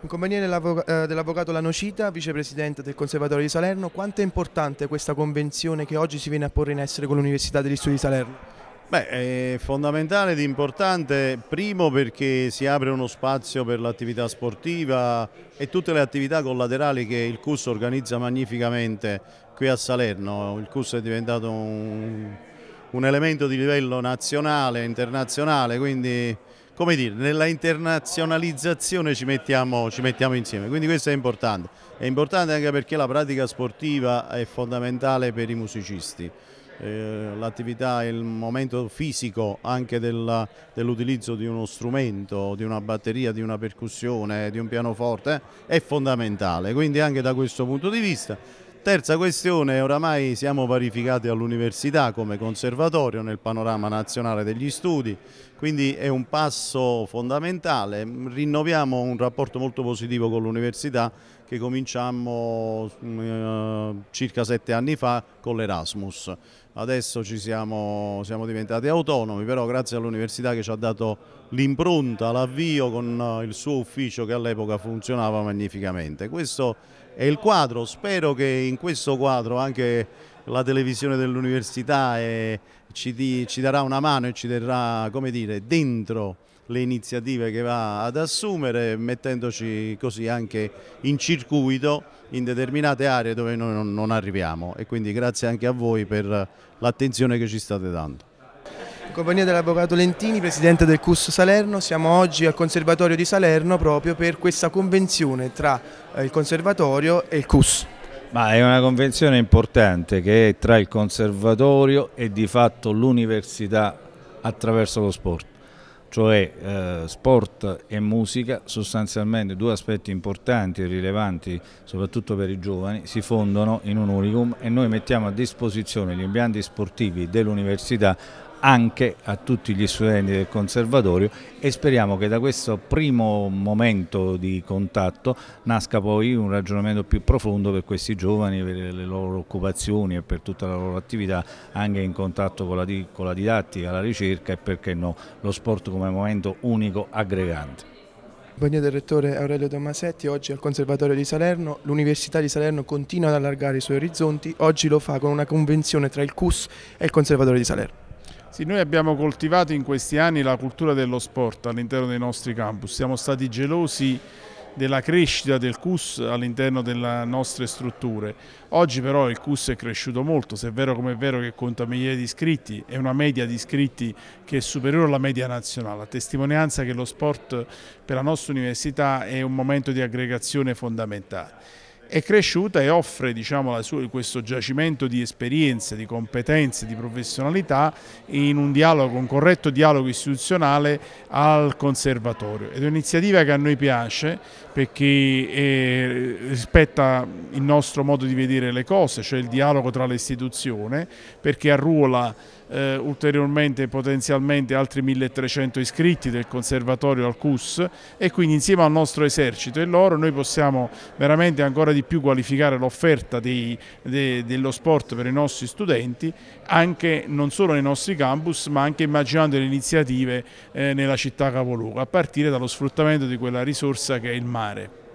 In compagnia eh, dell'avvocato Lanocita, vicepresidente del Conservatorio di Salerno, quanto è importante questa convenzione che oggi si viene a porre in essere con l'Università degli Studi di Salerno? Beh, è fondamentale ed importante, primo perché si apre uno spazio per l'attività sportiva e tutte le attività collaterali che il CUS organizza magnificamente qui a Salerno. Il CUS è diventato un, un elemento di livello nazionale, internazionale, quindi come dire, nella internazionalizzazione ci mettiamo, ci mettiamo, insieme, quindi questo è importante. È importante anche perché la pratica sportiva è fondamentale per i musicisti. Eh, L'attività, il momento fisico anche dell'utilizzo dell di uno strumento, di una batteria, di una percussione, di un pianoforte eh, è fondamentale, quindi anche da questo punto di vista Terza questione, oramai siamo parificati all'università come conservatorio nel panorama nazionale degli studi, quindi è un passo fondamentale, rinnoviamo un rapporto molto positivo con l'università che cominciamo mm, eh, circa sette anni fa con l'Erasmus adesso ci siamo, siamo diventati autonomi, però grazie all'università che ci ha dato l'impronta, l'avvio con eh, il suo ufficio che all'epoca funzionava magnificamente. Questo è il quadro, spero che in questo quadro anche la televisione dell'università eh, ci, ci darà una mano e ci terrà, come dire, dentro le iniziative che va ad assumere mettendoci così anche in circuito in determinate aree dove noi non arriviamo e quindi grazie anche a voi per l'attenzione che ci state dando. In compagnia dell'Avvocato Lentini, Presidente del CUS Salerno, siamo oggi al Conservatorio di Salerno proprio per questa convenzione tra eh, il Conservatorio e il CUS. Ma è una convenzione importante che è tra il Conservatorio e di fatto l'Università attraverso lo sport cioè eh, sport e musica, sostanzialmente due aspetti importanti e rilevanti soprattutto per i giovani, si fondono in un unicum e noi mettiamo a disposizione gli impianti sportivi dell'università anche a tutti gli studenti del conservatorio e speriamo che da questo primo momento di contatto nasca poi un ragionamento più profondo per questi giovani, per le loro occupazioni e per tutta la loro attività anche in contatto con la, con la didattica, la ricerca e perché no lo sport come momento unico aggregante. Buongiorno del Rettore Aurelio Tommasetti, oggi al Conservatorio di Salerno. L'Università di Salerno continua ad allargare i suoi orizzonti, oggi lo fa con una convenzione tra il CUS e il Conservatorio di Salerno. Sì, noi abbiamo coltivato in questi anni la cultura dello sport all'interno dei nostri campus, siamo stati gelosi della crescita del CUS all'interno delle nostre strutture. Oggi però il CUS è cresciuto molto, se è vero come è vero che conta migliaia di iscritti, è una media di iscritti che è superiore alla media nazionale, a testimonianza che lo sport per la nostra università è un momento di aggregazione fondamentale è cresciuta e offre diciamo, sua, questo giacimento di esperienze, di competenze, di professionalità in un, dialogo, un corretto dialogo istituzionale al conservatorio. Ed è un'iniziativa che a noi piace perché eh, rispetta il nostro modo di vedere le cose, cioè il dialogo tra le istituzioni, perché arruola eh, ulteriormente potenzialmente altri 1300 iscritti del conservatorio al CUS e quindi insieme al nostro esercito e loro noi possiamo veramente ancora di più qualificare l'offerta de, dello sport per i nostri studenti anche non solo nei nostri campus ma anche immaginando le iniziative eh, nella città capoluogo a partire dallo sfruttamento di quella risorsa che è il mare.